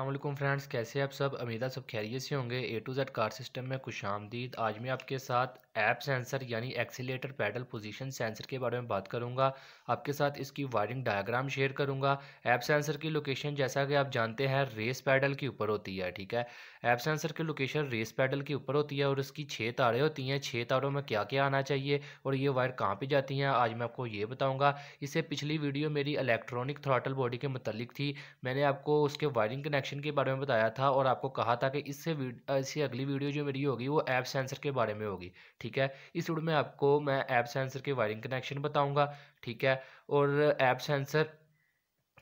अल्लाह friends कैसे आप सब अमीदा सब खैरियत से होंगे A to Z car system में खुश आमदीद आज मैं आपके साथ ऐप सेंसर यानी एक्सीटर पैडल पोजीशन सेंसर के बारे में बात करूंगा आपके साथ इसकी वायरिंग डायग्राम शेयर करूंगा ऐप सेंसर की लोकेशन जैसा कि आप जानते हैं रेस पैडल के ऊपर होती है ठीक है ऐप सेंसर की लोकेशन रेस पैडल के ऊपर होती है और इसकी छः तारें होती हैं छः तारों में क्या क्या आना चाहिए और ये वायर कहाँ पर जाती हैं आज मैं आपको ये बताऊँगा इससे पिछली वीडियो मेरी इलेक्ट्रॉनिक थ्रॉटल बॉडी के मतलब थी मैंने आपको उसके वायरिंग कनेक्शन के बारे में बताया था और आपको कहा था कि इससे इससे अगली वीडियो जो मेरी होगी वो ऐप सेंसर के बारे में होगी ठीक ठीक है इस वीडियो में आपको मैं ऐप सेंसर के वायरिंग कनेक्शन बताऊंगा ठीक है और ऐप सेंसर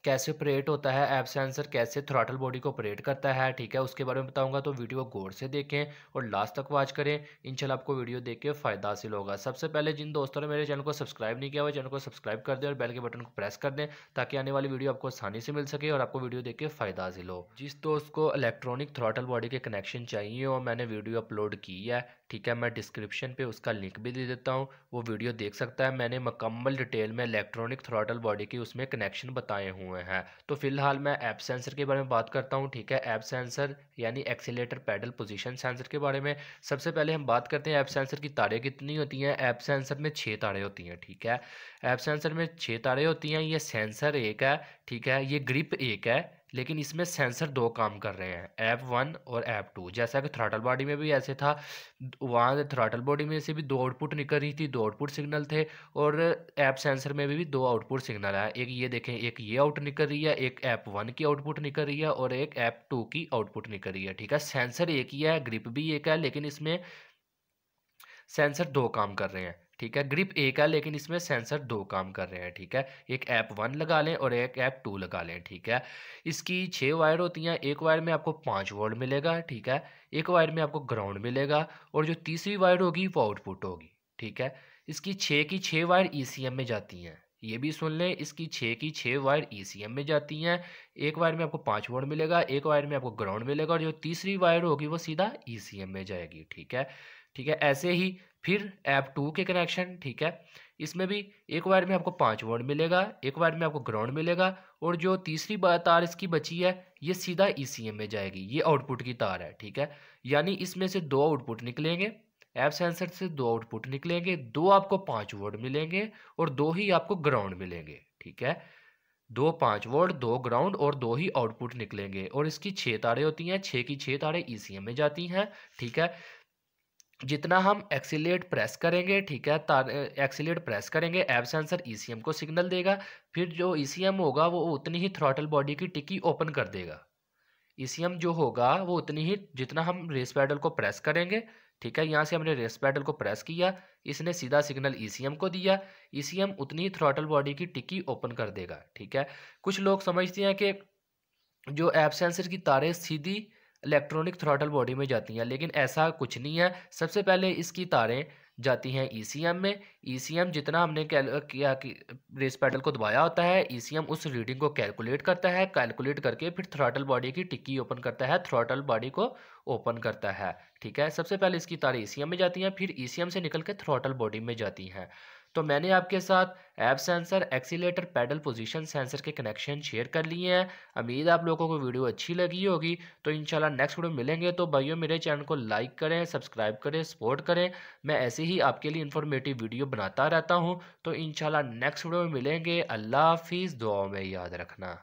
कैसे ऑपरेट होता है ऐप सेंसर कैसे थ्रॉटल बॉडी को ऑपरेट करता है ठीक है उसके बारे में बताऊंगा तो वीडियो गौर से देखें और लास्ट तक वॉच करें इंशाल्लाह आपको वीडियो देख के फ़ायदा हासिल होगा सबसे पहले जिन दोस्तों ने मेरे चैनल को सब्सक्राइब नहीं किया हुआ चैनल को सब्सक्राइब कर दें और बेल के बटन को प्रेस कर दें ताकि आने वाली वीडियो आपको आसानी से मिल सके और आपको वीडियो देख के फ़ायदा हासिल हो जिस दोस्त को इलेक्ट्रॉनिक थ्रॉटल बॉडी के कनेक्शन चाहिए और मैंने वीडियो अपलोड की है ठीक है मैं डिस्क्रिप्शन पे उसका लिंक भी दे देता हूँ वो वीडियो देख सकता है मैंने मकम्मल डिटेल में इलेक्ट्रॉनिक थ्रॉटल बॉडी के उसमें कनेक्शन बताए हुए हुए हैं तो फिलहाल मैं ऐप सेंसर के बारे में बात करता हूँ ठीक है ऐप सेंसर यानी एक्सीटर पैडल पोजीशन सेंसर के बारे में सबसे पहले हम बात करते हैं ऐप सेंसर की तारें कितनी होती हैं ऐप सेंसर में छः तारें होती हैं ठीक है ऐप सेंसर में छः तारें होती हैं ये सेंसर एक है ठीक है ये ग्रिप एक है लेकिन इसमें सेंसर दो काम कर रहे हैं ऐप वन और ऐप टू जैसा कि थ्राटल बॉडी में भी ऐसे था वहाँ थ्राटल बॉडी में से भी दो आउटपुट निकल रही थी दो आउटपुट सिग्नल थे और ऐप सेंसर में भी, भी दो आउटपुट सिग्नल है एक ये देखें एक ये आउट निकल रही है एक ऐप वन की आउटपुट निकल रही है और एक ऐप टू की आउटपुट निकल रही है ठीक है सेंसर एक ही है ग्रिप भी एक है लेकिन इसमें सेंसर दो काम कर रहे हैं ठीक है ग्रिप एक है लेकिन इसमें सेंसर दो काम कर रहे हैं ठीक है एक ऐप वन लगा लें और एक ऐप टू लगा लें ठीक है इसकी छः वायर होती हैं एक वायर में आपको पाँच वोल्ट मिलेगा ठीक है एक वायर में आपको ग्राउंड मिलेगा और जो तीसरी वायर होगी वो आउटपुट होगी ठीक है इसकी छः की छः वायर ई में जाती हैं ये भी सुन लें इसकी छः की छः वायर ई में जाती हैं एक वायर में आपको पाँच वोल्ट मिलेगा एक वायर में आपको ग्राउंड मिलेगा और जो तीसरी वायर होगी वो सीधा ई e में जाएगी ठीक है ठीक है ऐसे ही फिर ऐप टू के कनेक्शन ठीक है इसमें भी एक वायर में आपको पाँच वोल्ट मिलेगा एक वायर में आपको ग्राउंड मिलेगा और जो तीसरी तार इसकी बची है ये सीधा ई में जाएगी ये आउटपुट की तार है ठीक है यानी इसमें से दो आउटपुट निकलेंगे ऐप सेंसर से दो आउटपुट निकलेंगे दो आपको पाँच वोल्ट मिलेंगे और दो ही आपको ग्राउंड मिलेंगे ठीक है दो पाँच वोल्ट दो ग्राउंड और दो ही आउटपुट निकलेंगे और इसकी छः तारें होती हैं छः की छः तारें ई में जाती हैं ठीक है जितना हम एक्सीट प्रेस करेंगे ठीक है तार एक्सीट प्रेस करेंगे एब सेंसर ई को सिग्नल देगा फिर जो ई होगा वो उतनी ही थ्रॉटल बॉडी की टिक्की ओपन कर देगा ई जो होगा वो उतनी ही जितना हम रेस पैडल को प्रेस करेंगे ठीक है यहाँ से हमने रेस पैडल को प्रेस किया इसने सीधा सिग्नल ई को दिया ई उतनी ही थ्रॉटल बॉडी की टिक्की ओपन कर देगा ठीक है कुछ लोग समझते हैं कि जो एब सेंसर की तारें सीधी इलेक्ट्रॉनिक थ्रॉटल बॉडी में जाती हैं लेकिन ऐसा कुछ नहीं है सबसे पहले इसकी तारें जाती हैं ईसीएम e में ईसीएम e जितना हमने किया कि रेस पैडल को दबाया होता है ईसीएम e उस रीडिंग को कैलकुलेट करता है कैलकुलेट करके फिर थ्रॉटल बॉडी की टिक्की ओपन करता है थ्रॉटल बॉडी को ओपन करता है ठीक है सबसे पहले इसकी तारें ईसीएम में जाती हैं फिर ईसीएम से निकल के थ्रॉटल बॉडी में जाती हैं तो मैंने आपके साथ APP sensor accelerator pedal position sensor के कनेक्शन शेयर कर लिए हैं उम्मीद आप लोगों को वीडियो अच्छी लगी होगी तो इन नेक्स्ट वीडियो मिलेंगे तो भाइयों मेरे चैनल को लाइक करें सब्सक्राइब करें सपोर्ट करें मैं ऐसे ही आपके लिए इन्फॉर्मेटिव वीडियो बनाता रहता हूँ तो इन नेक्स्ट वीडियो में मिलेंगे अल्लाह हाफिज़ दुआ में याद रखना